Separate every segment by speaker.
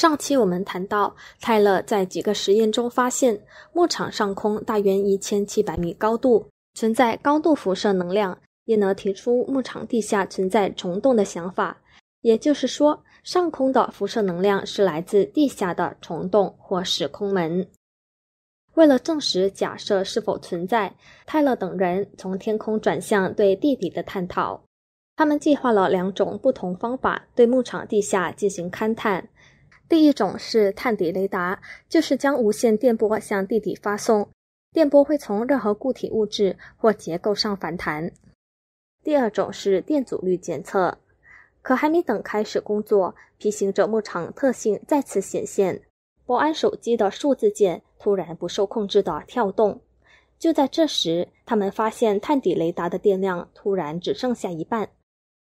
Speaker 1: 上期我们谈到，泰勒在几个实验中发现，牧场上空大约一千七百米高度存在高度辐射能量，因而提出牧场地下存在虫洞的想法。也就是说，上空的辐射能量是来自地下的虫洞或时空门。为了证实假设是否存在，泰勒等人从天空转向对地底的探讨。他们计划了两种不同方法对牧场地下进行勘探。第一种是探底雷达，就是将无线电波向地底发送，电波会从任何固体物质或结构上反弹。第二种是电阻率检测。可还没等开始工作，皮行者牧场特性再次显现，保安手机的数字键突然不受控制的跳动。就在这时，他们发现探底雷达的电量突然只剩下一半。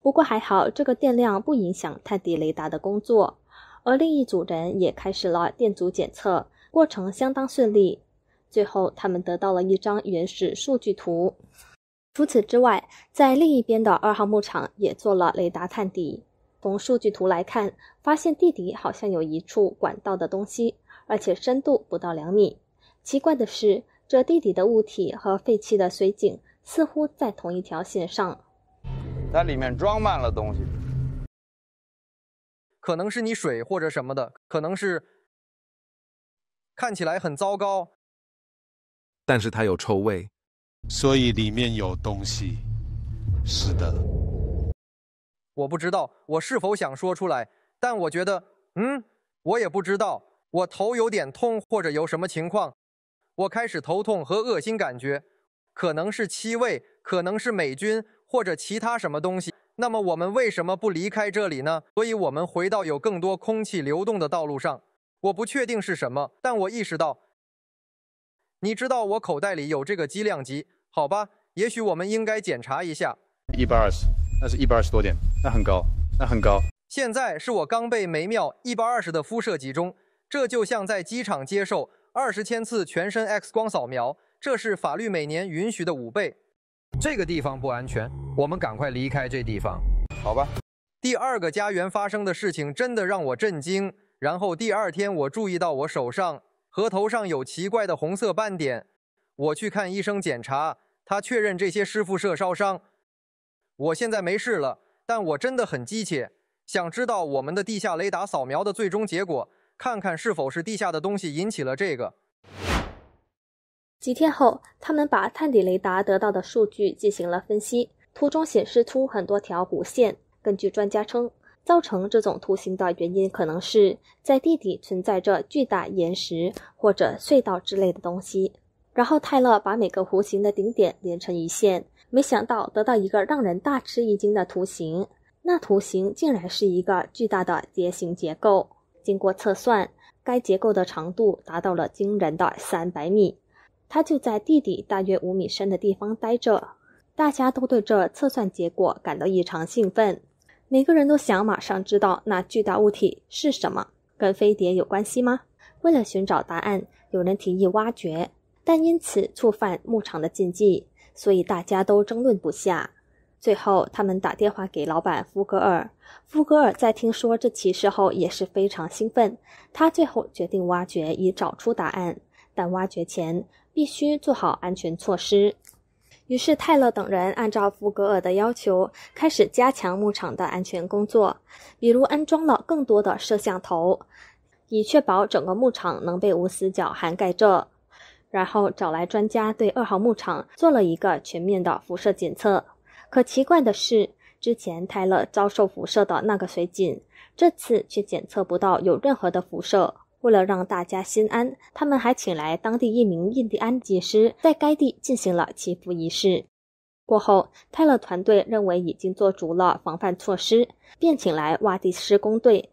Speaker 1: 不过还好，这个电量不影响探底雷达的工作。而另一组人也开始了电阻检测，过程相当顺利。最后，他们得到了一张原始数据图。除此之外，在另一边的二号牧场也做了雷达探底。从数据图来看，发现地底好像有一处管道的东西，而且深度不到两米。奇怪的是，这地底的物体和废弃的水井似乎在同一条线上。
Speaker 2: 它里面装满了东西。可能是你水或者什么的，可能是看起来很糟糕，但是它有臭味，所以里面有东西。是的，我不知道我是否想说出来，但我觉得，嗯，我也不知道，我头有点痛或者有什么情况，我开始头痛和恶心感觉，可能是气味，可能是霉菌或者其他什么东西。那么我们为什么不离开这里呢？所以，我们回到有更多空气流动的道路上。我不确定是什么，但我意识到，你知道我口袋里有这个机量级，好吧？也许我们应该检查一下。一百二十，那是一百二十多点，那很高，那很高。现在是我刚被每秒一百二十的辐射集中，这就像在机场接受二十千次全身 X 光扫描，这是法律每年允许的五倍。这个地方不安全，我们赶快离开这地方，好吧。第二个家园发生的事情真的让我震惊。然后第二天，我注意到我手上和头上有奇怪的红色斑点。我去看医生检查，他确认这些是辐射烧伤。我现在没事了，但我真的很急切，想知道我们的地下雷达扫描的最终结果，看看是否是地下的东西引起了这个。
Speaker 1: 几天后，他们把探底雷达得到的数据进行了分析。图中显示出很多条弧线。根据专家称，造成这种图形的原因可能是在地底存在着巨大岩石或者隧道之类的东西。然后泰勒把每个弧形的顶点连成一线，没想到得到一个让人大吃一惊的图形。那图形竟然是一个巨大的碟形结构。经过测算，该结构的长度达到了惊人的三百米。他就在地底大约五米深的地方待着。大家都对这测算结果感到异常兴奋，每个人都想马上知道那巨大物体是什么，跟飞碟有关系吗？为了寻找答案，有人提议挖掘，但因此触犯牧场的禁忌，所以大家都争论不下。最后，他们打电话给老板福格尔。福格尔在听说这起事后也是非常兴奋，他最后决定挖掘以找出答案，但挖掘前。必须做好安全措施。于是，泰勒等人按照福格尔的要求，开始加强牧场的安全工作，比如安装了更多的摄像头，以确保整个牧场能被无死角涵盖着。然后，找来专家对二号牧场做了一个全面的辐射检测。可奇怪的是，之前泰勒遭受辐射的那个水井，这次却检测不到有任何的辐射。为了让大家心安，他们还请来当地一名印第安技师，在该地进行了祈福仪式。过后，泰勒团队认为已经做足了防范措施，便请来挖地施工队。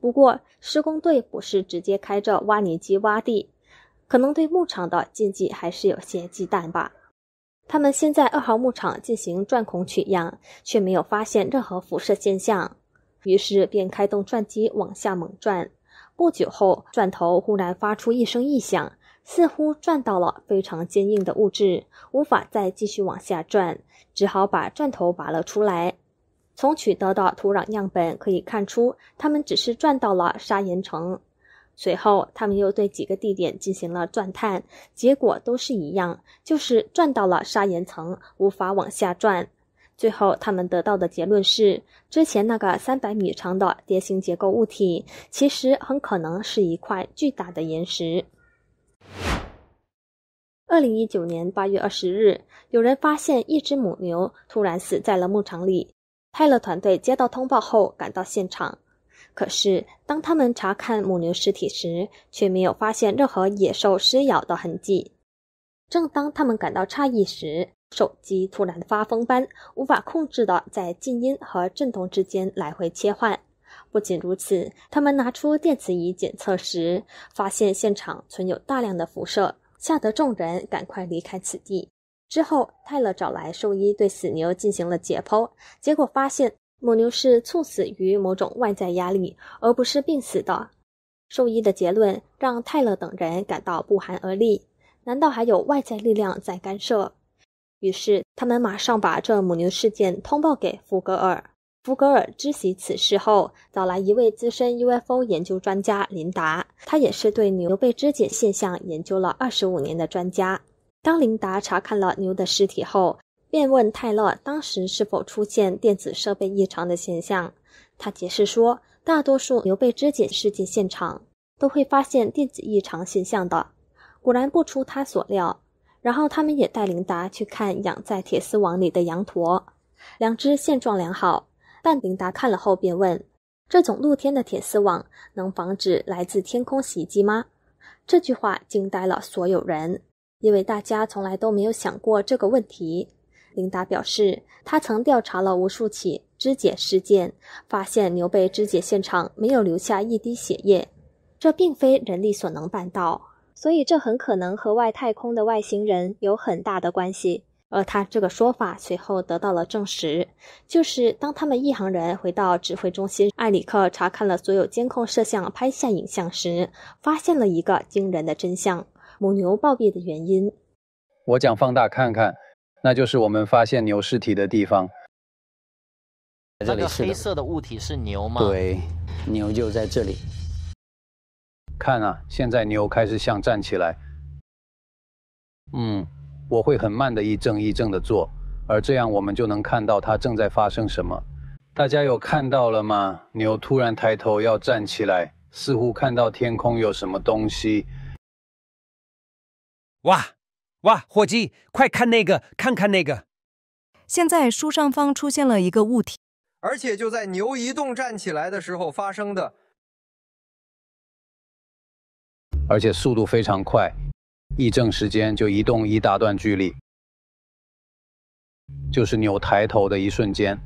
Speaker 1: 不过，施工队不是直接开着挖泥机挖地，可能对牧场的禁忌还是有些忌惮吧。他们先在二号牧场进行钻孔取样，却没有发现任何辐射现象，于是便开动钻机往下猛钻。不久后，钻头忽然发出一声异响，似乎钻到了非常坚硬的物质，无法再继续往下钻，只好把钻头拔了出来。从取得的土壤样本可以看出，他们只是钻到了砂岩层。随后，他们又对几个地点进行了钻探，结果都是一样，就是钻到了砂岩层，无法往下钻。最后，他们得到的结论是，之前那个三百米长的蝶形结构物体，其实很可能是一块巨大的岩石。二零一九年八月二十日，有人发现一只母牛突然死在了牧场里。泰勒团队接到通报后赶到现场，可是当他们查看母牛尸体时，却没有发现任何野兽撕咬的痕迹。正当他们感到诧异时，手机突然发疯般无法控制的在静音和震动之间来回切换。不仅如此，他们拿出电磁仪检测时，发现现场存有大量的辐射，吓得众人赶快离开此地。之后，泰勒找来兽医对死牛进行了解剖，结果发现母牛是猝死于某种外在压力，而不是病死的。兽医的结论让泰勒等人感到不寒而栗：难道还有外在力量在干涉？于是，他们马上把这母牛事件通报给福格尔。福格尔知悉此事后，找来一位资深 UFO 研究专家琳达，他也是对牛被肢解现象研究了二十五年的专家。当琳达查看了牛的尸体后，便问泰勒当时是否出现电子设备异常的现象。他解释说，大多数牛被肢解事件现场都会发现电子异常现象的。果然不出他所料。然后他们也带琳达去看养在铁丝网里的羊驼，两只现状良好。但琳达看了后便问：“这种露天的铁丝网能防止来自天空袭击吗？”这句话惊呆了所有人，因为大家从来都没有想过这个问题。琳达表示，他曾调查了无数起肢解事件，发现牛被肢解现场没有留下一滴血液，这并非人力所能办到。所以这很可能和外太空的外星人有很大的关系，而他这个说法随后得到了证实。就是当他们一行人回到指挥中心，艾里克查看了所有监控摄像拍下影像时，发现了一个惊人的真相：母牛暴毙的原因。
Speaker 2: 我讲放大看看，那就是我们发现牛尸体的地方。这个黑色的物体是牛吗？对，牛就在这里。看啊，现在牛开始想站起来。嗯，我会很慢的一正一正的做，而这样我们就能看到它正在发生什么。大家有看到了吗？牛突然抬头要站起来，似乎看到天空有什么东西。哇，哇，伙计，快看那个，看看那个！现在书上方出现了一个物体，而且就在牛移动站起来的时候发生的。而且速度非常快，一正时间就移动一大段距离。
Speaker 1: 就是牛抬头的一瞬间，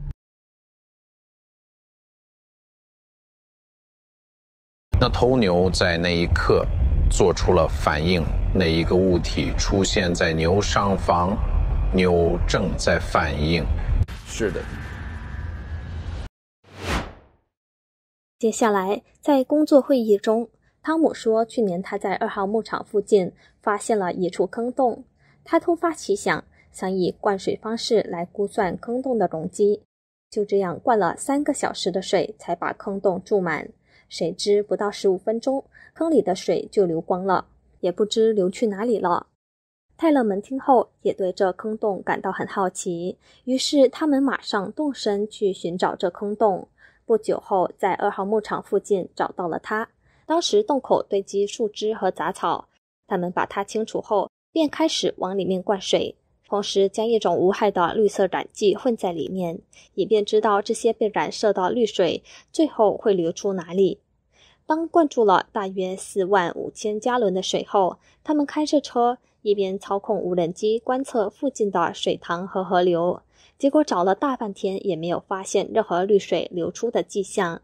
Speaker 1: 那头牛在那一刻做出了反应。那一个物体出现在牛上方，
Speaker 2: 牛正在反应。是的。
Speaker 1: 接下来，在工作会议中。汤姆说：“去年他在二号牧场附近发现了一处坑洞，他突发奇想，想以灌水方式来估算坑洞的容积。就这样灌了三个小时的水，才把坑洞注满。谁知不到十五分钟，坑里的水就流光了，也不知流去哪里了。”泰勒们听后也对这坑洞感到很好奇，于是他们马上动身去寻找这坑洞。不久后，在二号牧场附近找到了它。当时洞口堆积树枝和杂草，他们把它清除后，便开始往里面灌水，同时将一种无害的绿色染剂混在里面，以便知道这些被染色的绿水最后会流出哪里。当灌注了大约四万五千加仑的水后，他们开着车一边操控无人机观测附近的水塘和河流，结果找了大半天也没有发现任何绿水流出的迹象。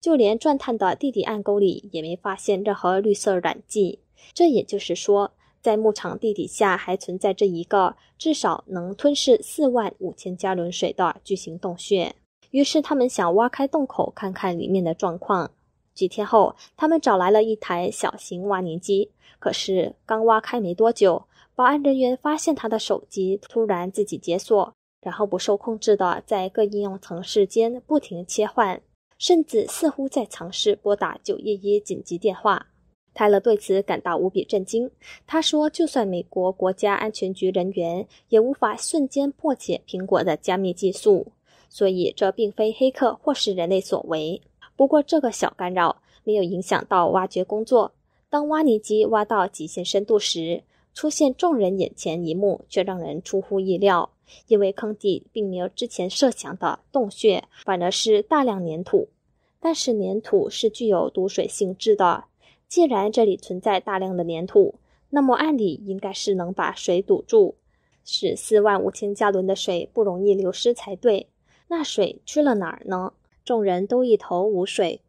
Speaker 1: 就连钻探的地底暗沟里也没发现任何绿色软剂。这也就是说，在牧场地底下还存在着一个至少能吞噬四万五千加仑水的巨型洞穴。于是他们想挖开洞口，看看里面的状况。几天后，他们找来了一台小型挖泥机，可是刚挖开没多久，保安人员发现他的手机突然自己解锁，然后不受控制的在各应用层之间不停切换。甚至似乎在尝试拨打九一一紧急电话。泰勒对此感到无比震惊。他说：“就算美国国家安全局人员也无法瞬间破解苹果的加密技术，所以这并非黑客或是人类所为。”不过，这个小干扰没有影响到挖掘工作。当挖泥机挖到极限深度时，出现众人眼前一幕，却让人出乎意料，因为坑底并没有之前设想的洞穴，反而是大量粘土。但是粘土是具有毒水性质的，既然这里存在大量的粘土，那么按理应该是能把水堵住，使四万五千加仑的水不容易流失才对。那水去了哪儿呢？众人都一头雾水。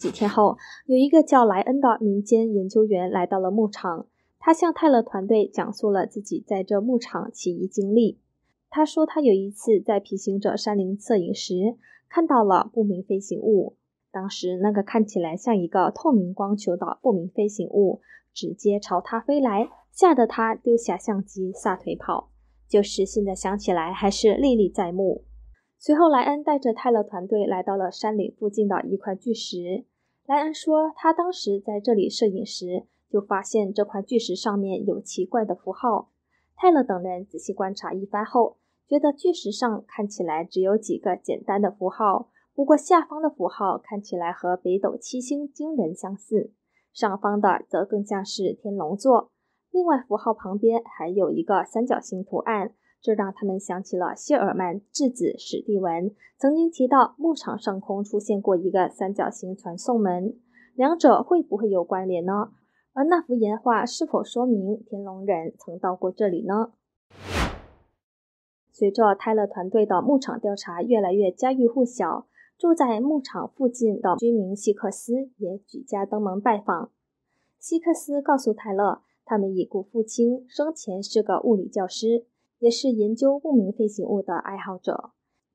Speaker 1: 几天后，有一个叫莱恩的民间研究员来到了牧场。他向泰勒团队讲述了自己在这牧场起义经历。他说，他有一次在皮行者山林摄影时，看到了不明飞行物。当时，那个看起来像一个透明光球的不明飞行物直接朝他飞来，吓得他丢下相机撒腿跑。就是现在想起来，还是历历在目。随后，莱恩带着泰勒团队来到了山岭附近的一块巨石。莱恩说，他当时在这里摄影时就发现这块巨石上面有奇怪的符号。泰勒等人仔细观察一番后，觉得巨石上看起来只有几个简单的符号，不过下方的符号看起来和北斗七星惊人相似，上方的则更像是天龙座。另外，符号旁边还有一个三角形图案。这让他们想起了谢尔曼质子史蒂文曾经提到，牧场上空出现过一个三角形传送门。两者会不会有关联呢？而那幅岩画是否说明天龙人曾到过这里呢？随着泰勒团队的牧场调查越来越家喻户晓，住在牧场附近的居民希克斯也举家登门拜访。希克斯告诉泰勒，他们已故父亲生前是个物理教师。也是研究不明飞行物的爱好者。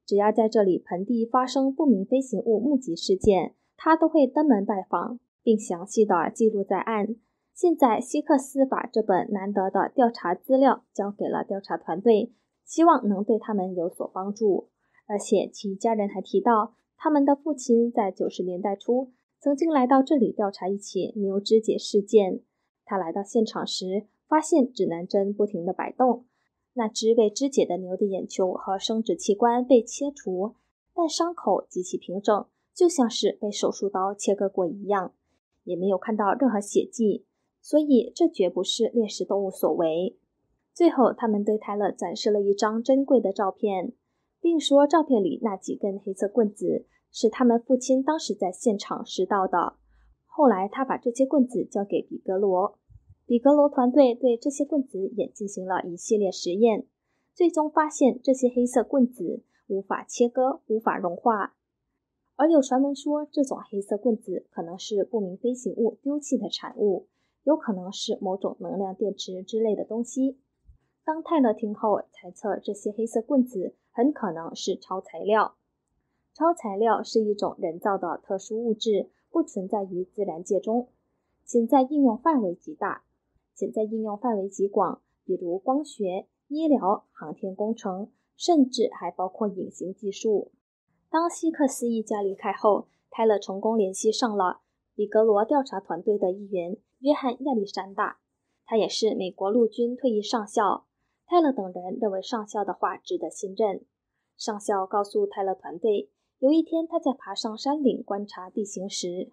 Speaker 1: 只要在这里盆地发生不明飞行物目击事件，他都会登门拜访，并详细的记录在案。现在希克斯把这本难得的调查资料交给了调查团队，希望能对他们有所帮助。而且其家人还提到，他们的父亲在九十年代初曾经来到这里调查一起牛肢解事件。他来到现场时，发现指南针不停的摆动。那只被肢解的牛的眼球和生殖器官被切除，但伤口极其平整，就像是被手术刀切割过一样，也没有看到任何血迹，所以这绝不是猎食动物所为。最后，他们对泰勒展示了一张珍贵的照片，并说照片里那几根黑色棍子是他们父亲当时在现场拾到的，后来他把这些棍子交给比格罗。比格罗团队对这些棍子也进行了一系列实验，最终发现这些黑色棍子无法切割、无法融化。而有传闻说，这种黑色棍子可能是不明飞行物丢弃的产物，有可能是某种能量电池之类的东西。当泰勒听后，猜测这些黑色棍子很可能是超材料。超材料是一种人造的特殊物质，不存在于自然界中，潜在应用范围极大。潜在应用范围极广，比如光学、医疗、航天工程，甚至还包括隐形技术。当希克斯一家离开后，泰勒成功联系上了里格罗调查团队的一员约翰亚历山大，他也是美国陆军退役上校。泰勒等人认为上校的话值得信任。上校告诉泰勒团队，有一天他在爬上山岭观察地形时，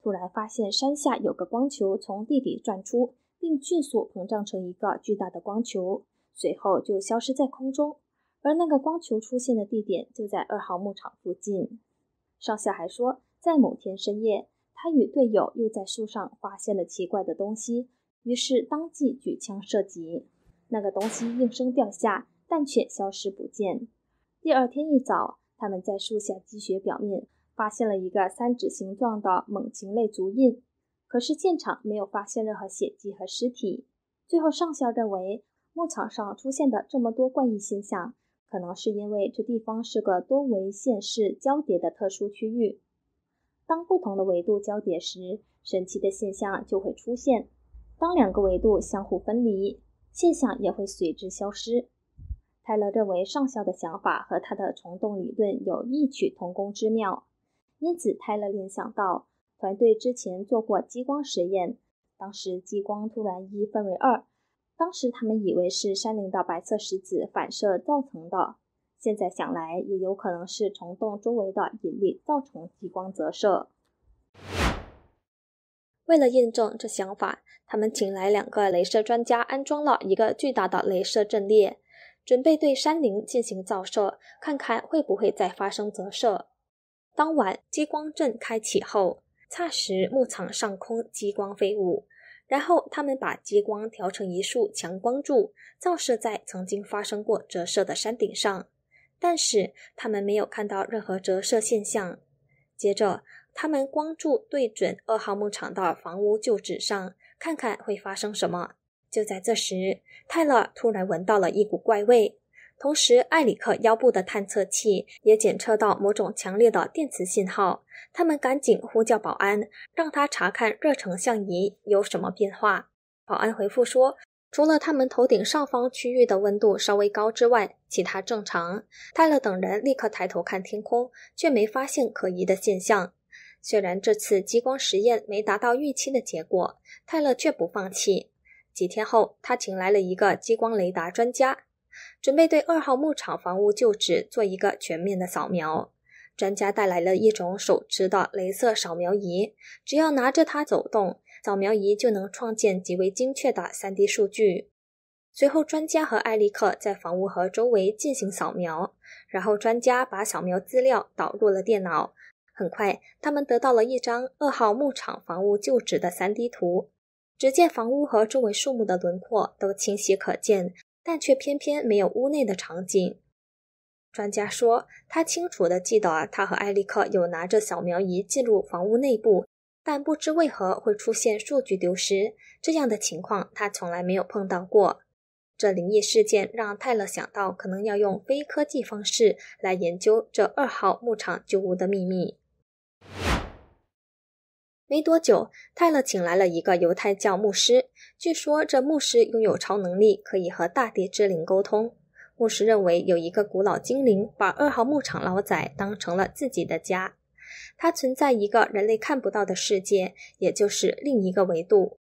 Speaker 1: 突然发现山下有个光球从地底钻出。并迅速膨胀成一个巨大的光球，随后就消失在空中。而那个光球出现的地点就在二号牧场附近。上校还说，在某天深夜，他与队友又在树上发现了奇怪的东西，于是当即举枪射击。那个东西应声掉下，但却消失不见。第二天一早，他们在树下积雪表面发现了一个三指形状的猛禽类足印。可是现场没有发现任何血迹和尸体。最后，上校认为，牧场上出现的这么多怪异现象，可能是因为这地方是个多维现实交叠的特殊区域。当不同的维度交叠时，神奇的现象就会出现；当两个维度相互分离，现象也会随之消失。泰勒认为上校的想法和他的虫洞理论有异曲同工之妙，因此泰勒联想到。团队之前做过激光实验，当时激光突然一分为二。当时他们以为是山林的白色石子反射造成的，现在想来也有可能是虫洞周围的引力造成激光折射。为了验证这想法，他们请来两个镭射专家，安装了一个巨大的镭射阵列，准备对山林进行照射，看看会不会再发生折射。当晚，激光阵开启后。霎时，牧场上空激光飞舞，然后他们把激光调成一束强光柱，照射在曾经发生过折射的山顶上，但是他们没有看到任何折射现象。接着，他们光柱对准二号牧场的房屋旧址上，看看会发生什么。就在这时，泰勒突然闻到了一股怪味。同时，艾里克腰部的探测器也检测到某种强烈的电磁信号。他们赶紧呼叫保安，让他查看热成像仪有什么变化。保安回复说，除了他们头顶上方区域的温度稍微高之外，其他正常。泰勒等人立刻抬头看天空，却没发现可疑的现象。虽然这次激光实验没达到预期的结果，泰勒却不放弃。几天后，他请来了一个激光雷达专家。准备对二号牧场房屋旧址做一个全面的扫描。专家带来了一种手持的镭射扫描仪，只要拿着它走动，扫描仪就能创建极为精确的 3D 数据。随后，专家和艾利克在房屋和周围进行扫描，然后专家把扫描资料导入了电脑。很快，他们得到了一张二号牧场房屋旧址的 3D 图，只见房屋和周围树木的轮廓都清晰可见。但却偏偏没有屋内的场景。专家说，他清楚的记得，他和艾利克有拿着扫描仪进入房屋内部，但不知为何会出现数据丢失这样的情况，他从来没有碰到过。这灵异事件让泰勒想到，可能要用非科技方式来研究这二号牧场旧屋的秘密。没多久，泰勒请来了一个犹太教牧师。据说这牧师拥有超能力，可以和大地之灵沟通。牧师认为有一个古老精灵把二号牧场老仔当成了自己的家，它存在一个人类看不到的世界，也就是另一个维度。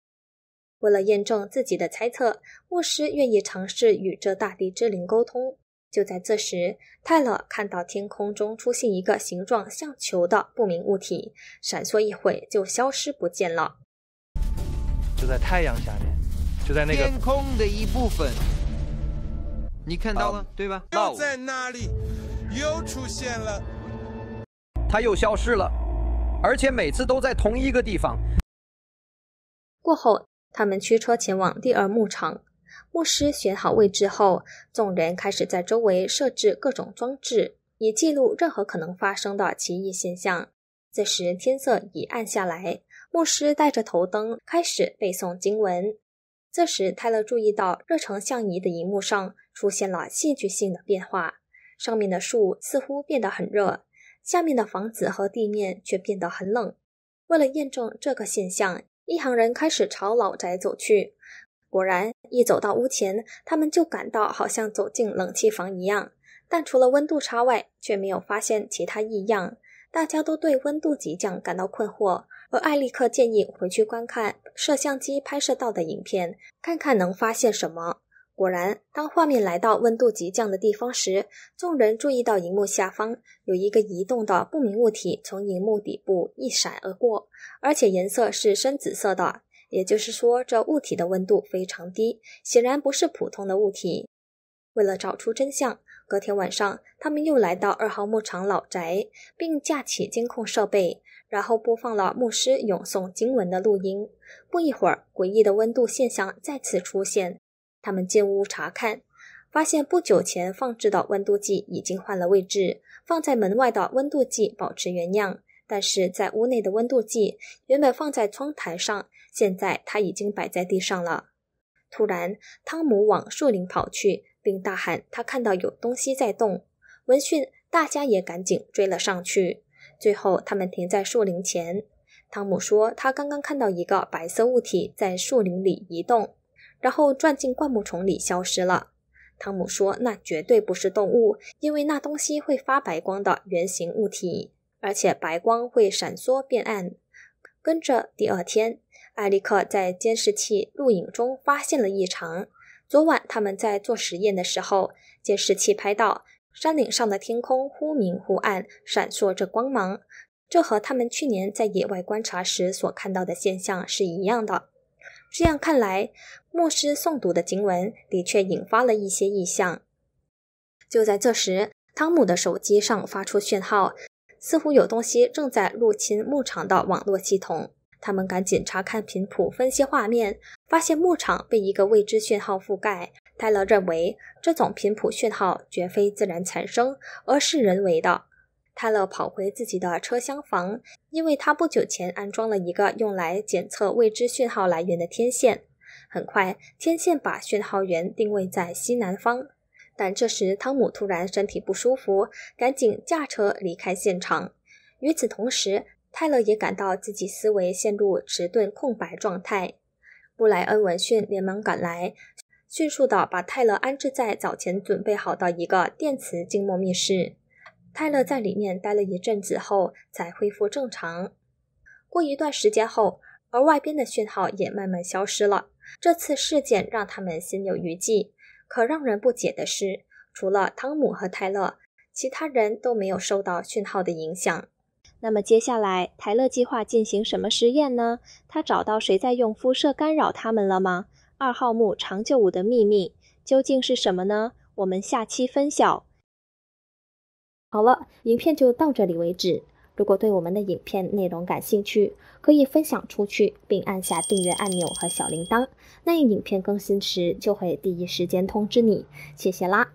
Speaker 1: 为了验证自己的猜测，牧师愿意尝试与这大地之灵沟通。就在这时，泰勒看到天空中出现一个形状像球的不明物体，闪烁一会就消失不见了。
Speaker 2: 就在太阳下面，就在那个天空的一部分，你看到了对吧？又在哪里？又出现了。他又消失了，而且每次都在同一个地方。
Speaker 1: 过后，他们驱车前往第二牧场。牧师选好位置后，众人开始在周围设置各种装置，以记录任何可能发生的奇异现象。这时天色已暗下来，牧师带着头灯开始背诵经文。这时泰勒注意到热成像仪的荧幕上出现了戏剧性的变化，上面的树似乎变得很热，下面的房子和地面却变得很冷。为了验证这个现象，一行人开始朝老宅走去。果然，一走到屋前，他们就感到好像走进冷气房一样。但除了温度差外，却没有发现其他异样。大家都对温度急降感到困惑，而艾利克建议回去观看摄像机拍摄到的影片，看看能发现什么。果然，当画面来到温度急降的地方时，众人注意到荧幕下方有一个移动的不明物体从荧幕底部一闪而过，而且颜色是深紫色的。也就是说，这物体的温度非常低，显然不是普通的物体。为了找出真相，隔天晚上，他们又来到二号牧场老宅，并架起监控设备，然后播放了牧师咏诵经文的录音。不一会儿，诡异的温度现象再次出现。他们进屋查看，发现不久前放置的温度计已经换了位置，放在门外的温度计保持原样，但是在屋内的温度计，原本放在窗台上。现在它已经摆在地上了。突然，汤姆往树林跑去，并大喊：“他看到有东西在动！”闻讯，大家也赶紧追了上去。最后，他们停在树林前。汤姆说：“他刚刚看到一个白色物体在树林里移动，然后钻进灌木丛里消失了。”汤姆说：“那绝对不是动物，因为那东西会发白光的圆形物体，而且白光会闪烁变暗。”跟着，第二天。艾利克在监视器录影中发现了异常。昨晚他们在做实验的时候，监视器拍到山顶上的天空忽明忽暗，闪烁着光芒。这和他们去年在野外观察时所看到的现象是一样的。这样看来，牧师诵读的经文的确引发了一些异象。就在这时，汤姆的手机上发出讯号，似乎有东西正在入侵牧场的网络系统。他们赶紧查看频谱分析画面，发现牧场被一个未知讯号覆盖。泰勒认为这种频谱讯号绝非自然产生，而是人为的。泰勒跑回自己的车厢房，因为他不久前安装了一个用来检测未知讯号来源的天线。很快，天线把讯号源定位在西南方。但这时，汤姆突然身体不舒服，赶紧驾车离开现场。与此同时，泰勒也感到自己思维陷入迟钝空白状态。布莱恩闻讯连忙赶来，迅速地把泰勒安置在早前准备好的一个电磁静默密室。泰勒在里面待了一阵子后才恢复正常。过一段时间后，而外边的讯号也慢慢消失了。这次事件让他们心有余悸。可让人不解的是，除了汤姆和泰勒，其他人都没有受到讯号的影响。那么接下来，台勒计划进行什么实验呢？他找到谁在用辐射干扰他们了吗？二号木长久五的秘密究竟是什么呢？我们下期分享。好了，影片就到这里为止。如果对我们的影片内容感兴趣，可以分享出去，并按下订阅按钮和小铃铛，那影片更新时就会第一时间通知你。谢谢啦！